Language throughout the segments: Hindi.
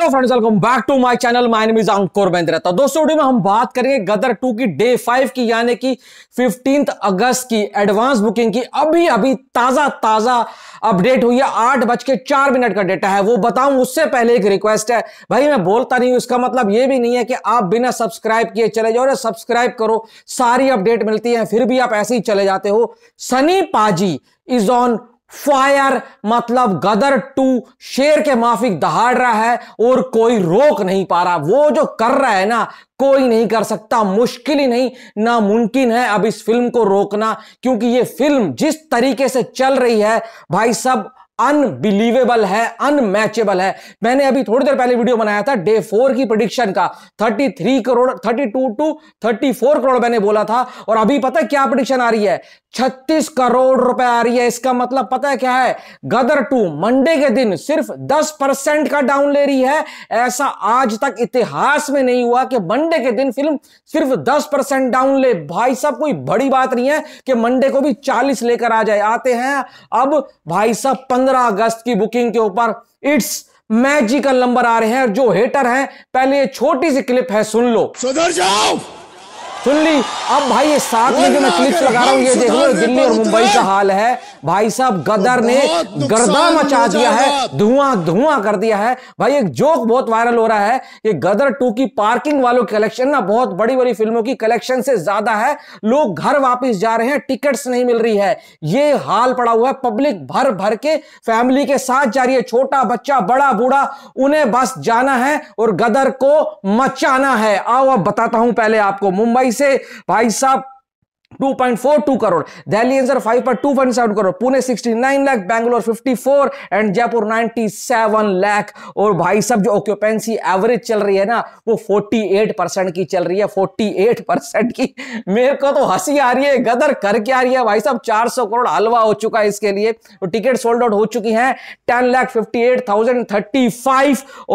तो friends welcome back to my channel my name is Ankur Mahindra तो दोस्तों वीडियो में हम बात करेंगे गदर 2 की डे 5 की यानी कि 15 अगस्त की एडवांस बुकिंग की अभी अभी ताजा ताजा अपडेट हुई है आठ बज के चार मिनट का डेटा है वो बताऊं उससे पहले एक रिक्वेस्ट है भाई मैं बोलता नहीं हूं इसका मतलब ये भी नहीं है कि आप बिना सब्सक्राइब किए चले जाओ सब्सक्राइब करो सारी अपडेट मिलती है फिर भी आप ऐसे ही चले जाते हो सनी पाजी इज ऑन फायर मतलब गदर टू शेर के माफिक दहाड़ रहा है और कोई रोक नहीं पा रहा वो जो कर रहा है ना कोई नहीं कर सकता मुश्किल ही नहीं नामुमकिन है अब इस फिल्म को रोकना क्योंकि ये फिल्म जिस तरीके से चल रही है भाई सब अनबिलीवेबल है अनमैचेबल है मैंने अभी थोड़ी देर पहले वीडियो बनाया था डे फोर की प्रोडिक्शन का 33 करोड़ 32 टू टू 34 करोड़ मैंने बोला था और अभी पता है क्या प्रोडिक्शन आ रही है 36 करोड़ रुपए आ रही है इसका मतलब पता है क्या है गदर टू मंडे के दिन सिर्फ 10 परसेंट का डाउन ले रही है ऐसा आज तक इतिहास में नहीं हुआ कि मंडे के दिन फिल्म सिर्फ 10 परसेंट डाउन ले भाई साहब कोई बड़ी बात नहीं है कि मंडे को भी 40 लेकर आ जाए आते हैं अब भाई साहब पंद्रह अगस्त की बुकिंग के ऊपर इट्स मैजिकल नंबर आ रहे हैं जो हेटर हैं पहले ये छोटी सी क्लिप है सुन लो सुधर जाओ सुन ली अब भाई ये साथ में जो मैं क्लिप लगा रहा हूँ ये देख लो दिल्ली और मुंबई का हाल है भाई साहब गदर ने गर्दा मचा दिया है धुआं धुआं कर दिया है भाई एक जोक बहुत वायरल हो रहा है ये गदर टू की पार्किंग वालों की कलेक्शन ना बहुत बड़ी बड़ी फिल्मों की कलेक्शन से ज्यादा है लोग घर वापिस जा रहे हैं टिकट्स नहीं मिल रही है ये हाल पड़ा हुआ है पब्लिक भर भर के फैमिली के साथ जा रही है छोटा बच्चा बड़ा बूढ़ा उन्हें बस जाना है और गदर को मचाना है आओ अब बताता हूं पहले आपको मुंबई मुंबई से भाई साहब 2.42 करोड़ दिल्ली आंसर 5 पर 2.7 करोड़ पुणे 69 लाख बैंगलोर 54 एंड जयपुर 97 लाख और भाई सब जो ऑक्यूपेंसी एवरेज चल रही है ना वो 48 परसेंट की चल रही है 48 परसेंट की मेरे को तो हंसी आ रही है गदर करके आ रही है भाई साहब 400 करोड़ हलवा हो चुका है इसके लिए तो टिकट सोल्ड आउट हो चुकी है टेन लाख फिफ्टी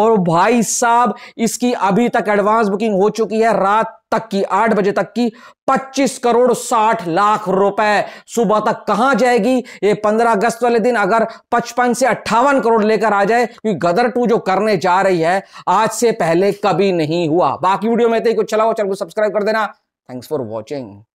और भाई साहब इसकी अभी तक एडवांस बुकिंग हो चुकी है रात तक की आठ बजे तक की पच्चीस करोड़ साठ लाख रुपए सुबह तक कहां जाएगी ये पंद्रह अगस्त वाले दिन अगर पचपन से अट्ठावन करोड़ लेकर आ जाए क्योंकि गदर टू जो करने जा रही है आज से पहले कभी नहीं हुआ बाकी वीडियो में तो कुछ चलाओ चल को सब्सक्राइब कर देना थैंक्स फॉर वॉचिंग